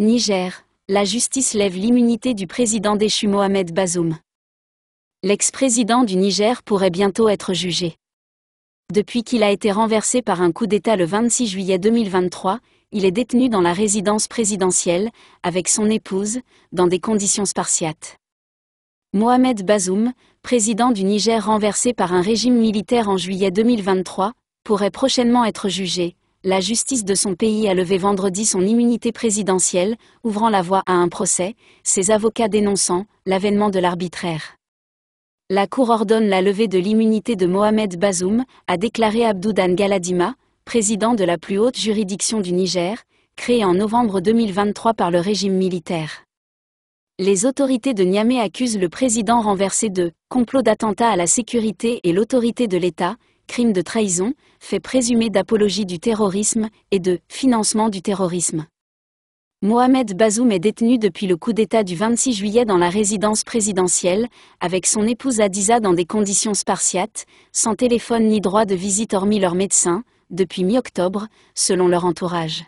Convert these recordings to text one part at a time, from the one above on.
Niger, la justice lève l'immunité du président déchu Mohamed Bazoum. L'ex-président du Niger pourrait bientôt être jugé. Depuis qu'il a été renversé par un coup d'État le 26 juillet 2023, il est détenu dans la résidence présidentielle, avec son épouse, dans des conditions spartiates. Mohamed Bazoum, président du Niger renversé par un régime militaire en juillet 2023, pourrait prochainement être jugé, la justice de son pays a levé vendredi son immunité présidentielle, ouvrant la voie à un procès, ses avocats dénonçant l'avènement de l'arbitraire. La Cour ordonne la levée de l'immunité de Mohamed Bazoum, a déclaré Dan Galadima, président de la plus haute juridiction du Niger, créée en novembre 2023 par le régime militaire. Les autorités de Niamey accusent le président renversé de complot d'attentat à la sécurité et l'autorité de l'État, crime de trahison, fait présumé d'apologie du terrorisme et de financement du terrorisme. Mohamed Bazoum est détenu depuis le coup d'État du 26 juillet dans la résidence présidentielle, avec son épouse Adiza dans des conditions spartiates, sans téléphone ni droit de visite hormis leur médecin, depuis mi-octobre, selon leur entourage.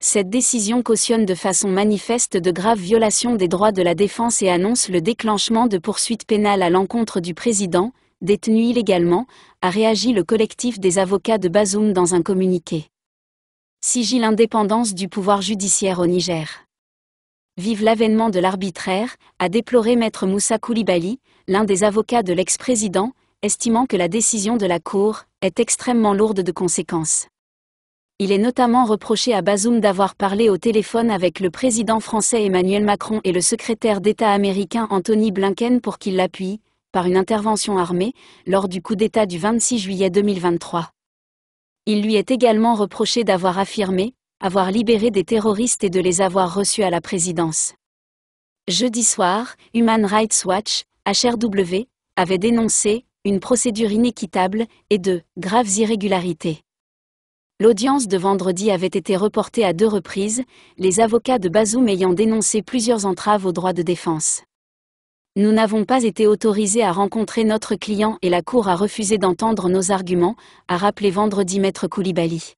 Cette décision cautionne de façon manifeste de graves violations des droits de la défense et annonce le déclenchement de poursuites pénales à l'encontre du président, détenu illégalement, a réagi le collectif des avocats de Bazoum dans un communiqué. Sigil l'indépendance du pouvoir judiciaire au Niger. Vive l'avènement de l'arbitraire, a déploré maître Moussa Koulibaly, l'un des avocats de l'ex-président, estimant que la décision de la Cour est extrêmement lourde de conséquences. Il est notamment reproché à Bazoum d'avoir parlé au téléphone avec le président français Emmanuel Macron et le secrétaire d'État américain Anthony Blinken pour qu'il l'appuie, une intervention armée, lors du coup d'État du 26 juillet 2023. Il lui est également reproché d'avoir affirmé, avoir libéré des terroristes et de les avoir reçus à la présidence. Jeudi soir, Human Rights Watch, HRW, avait dénoncé une procédure inéquitable et de graves irrégularités. L'audience de vendredi avait été reportée à deux reprises, les avocats de Bazoum ayant dénoncé plusieurs entraves aux droits de défense nous n'avons pas été autorisés à rencontrer notre client et la Cour a refusé d'entendre nos arguments, a rappelé vendredi Maître Koulibaly.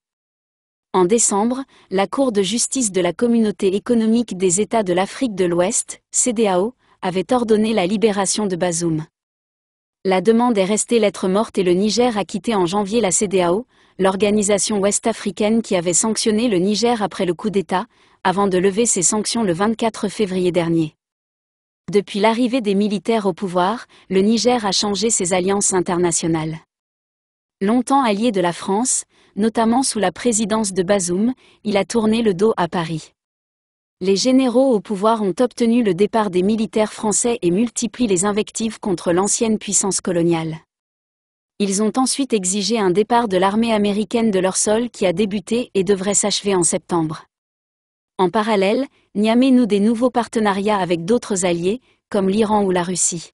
En décembre, la Cour de justice de la Communauté économique des États de l'Afrique de l'Ouest, CDAO, avait ordonné la libération de Bazoum. La demande est restée lettre morte et le Niger a quitté en janvier la CDAO, l'organisation ouest-africaine qui avait sanctionné le Niger après le coup d'État, avant de lever ses sanctions le 24 février dernier. Depuis l'arrivée des militaires au pouvoir, le Niger a changé ses alliances internationales. Longtemps allié de la France, notamment sous la présidence de Bazoum, il a tourné le dos à Paris. Les généraux au pouvoir ont obtenu le départ des militaires français et multiplient les invectives contre l'ancienne puissance coloniale. Ils ont ensuite exigé un départ de l'armée américaine de leur sol qui a débuté et devrait s'achever en septembre. En parallèle, Niamey noue des nouveaux partenariats avec d'autres alliés, comme l'Iran ou la Russie.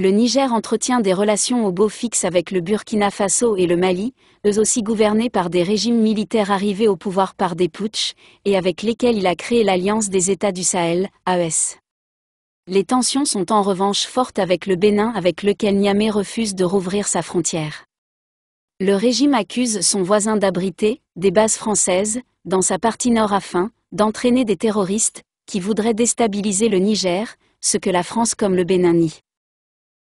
Le Niger entretient des relations au beau fixe avec le Burkina Faso et le Mali, eux aussi gouvernés par des régimes militaires arrivés au pouvoir par des putschs, et avec lesquels il a créé l'Alliance des États du Sahel, AES. Les tensions sont en revanche fortes avec le Bénin avec lequel Niamey refuse de rouvrir sa frontière. Le régime accuse son voisin d'abriter des bases françaises dans sa partie nord afin d'entraîner des terroristes, qui voudraient déstabiliser le Niger, ce que la France comme le Bénin nie.